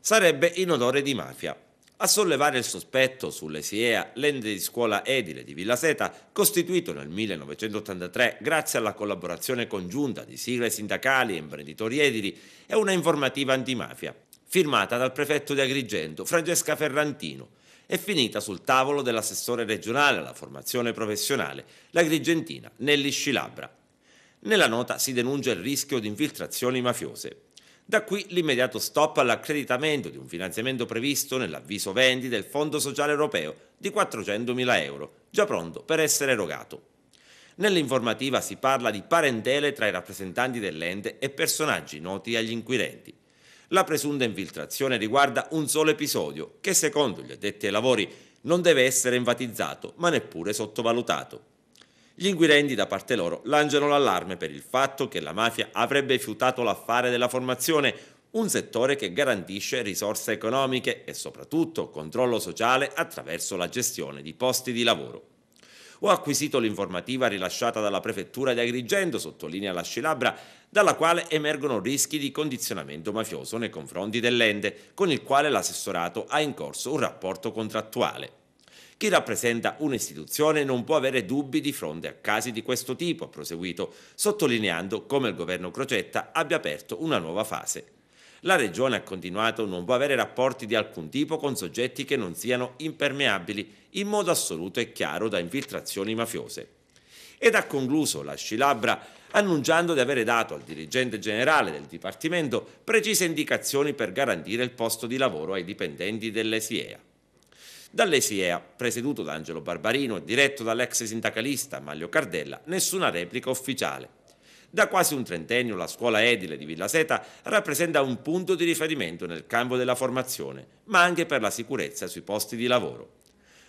sarebbe in odore di mafia. A sollevare il sospetto sulle SIEA, l'ente di scuola edile di Villa Seta, costituito nel 1983 grazie alla collaborazione congiunta di sigle sindacali e imprenditori edili, è una informativa antimafia, firmata dal prefetto di Agrigento Francesca Ferrantino e finita sul tavolo dell'assessore regionale alla formazione professionale, l'agrigentina Nelly Scilabra. Nella nota si denuncia il rischio di infiltrazioni mafiose, da qui l'immediato stop all'accreditamento di un finanziamento previsto nell'avviso vendi del Fondo Sociale Europeo di 400.000 euro, già pronto per essere erogato. Nell'informativa si parla di parentele tra i rappresentanti dell'ente e personaggi noti agli inquirenti. La presunta infiltrazione riguarda un solo episodio che secondo gli addetti ai lavori non deve essere enfatizzato ma neppure sottovalutato. Gli inquirenti da parte loro lanciano l'allarme per il fatto che la mafia avrebbe fiutato l'affare della formazione, un settore che garantisce risorse economiche e soprattutto controllo sociale attraverso la gestione di posti di lavoro. Ho acquisito l'informativa rilasciata dalla prefettura di Agrigento, sottolinea la Scilabra, dalla quale emergono rischi di condizionamento mafioso nei confronti dell'ente, con il quale l'assessorato ha in corso un rapporto contrattuale. Chi rappresenta un'istituzione non può avere dubbi di fronte a casi di questo tipo, ha proseguito, sottolineando come il governo Crocetta abbia aperto una nuova fase. La Regione, ha continuato, non può avere rapporti di alcun tipo con soggetti che non siano impermeabili, in modo assoluto e chiaro, da infiltrazioni mafiose ed ha concluso la scilabra annunciando di avere dato al dirigente generale del Dipartimento precise indicazioni per garantire il posto di lavoro ai dipendenti dell'ESIEA. Dall'ESIEA, presieduto da Angelo Barbarino e diretto dall'ex sindacalista Maglio Cardella, nessuna replica ufficiale. Da quasi un trentennio la scuola edile di Villa Seta rappresenta un punto di riferimento nel campo della formazione, ma anche per la sicurezza sui posti di lavoro.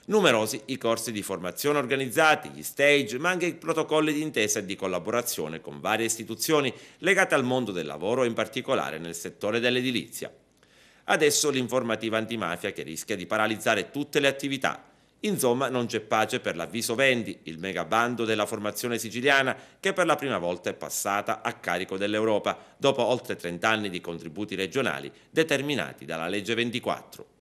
Numerosi i corsi di formazione organizzati, gli stage, ma anche i protocolli di intesa e di collaborazione con varie istituzioni legate al mondo del lavoro in particolare nel settore dell'edilizia. Adesso l'informativa antimafia che rischia di paralizzare tutte le attività. Insomma, non c'è pace per l'avviso vendi, il megabando della formazione siciliana che per la prima volta è passata a carico dell'Europa, dopo oltre 30 anni di contributi regionali determinati dalla legge 24.